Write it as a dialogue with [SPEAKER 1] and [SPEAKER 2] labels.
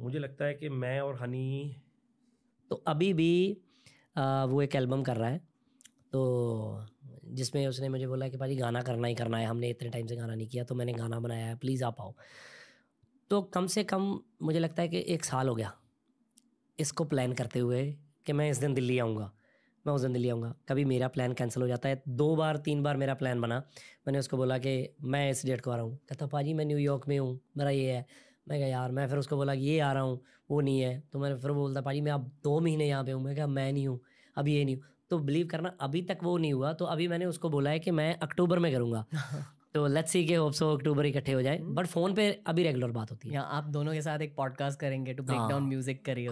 [SPEAKER 1] मुझे लगता है कि मैं और हनी तो अभी भी आ, वो एक एल्बम कर रहा है तो जिसमें उसने मुझे बोला कि भाई गाना करना ही करना है हमने इतने टाइम से गाना नहीं किया तो मैंने गाना बनाया है प्लीज़ आप आओ तो कम से कम मुझे लगता है कि एक साल हो गया इसको प्लान करते हुए कि मैं इस दिन दिल्ली आऊँगा मैं उस दिन दिल्ली आऊँगा कभी मेरा प्लान कैंसिल हो जाता है दो बार तीन बार मेरा प्लान बना मैंने उसको बोला कि मैं इस डेट को आ रहा हूँ कहता पाजी मैं न्यूयॉर्क में हूँ मेरा ये है मैं कहा यार मैं फिर उसको बोला कि ये आ रहा हूँ वो नहीं है तो मैंने फिर बोलता पाजी मैं अब दो महीने यहाँ पे हूँ मैं कहा मैं नहीं हूँ अब ये नहीं हूँ तो बिलीव करना अभी तक वो नहीं हुआ तो अभी मैंने उसको बोला है कि मैं अक्टूबर में करूँगा तो लेट्स सी के होप सो अक्टूबर इकट्ठे हो जाए बट फोन पे अभी रेगुलर बात होती
[SPEAKER 2] है आप दोनों के साथ एक पॉडकास्ट करेंगे to break down music career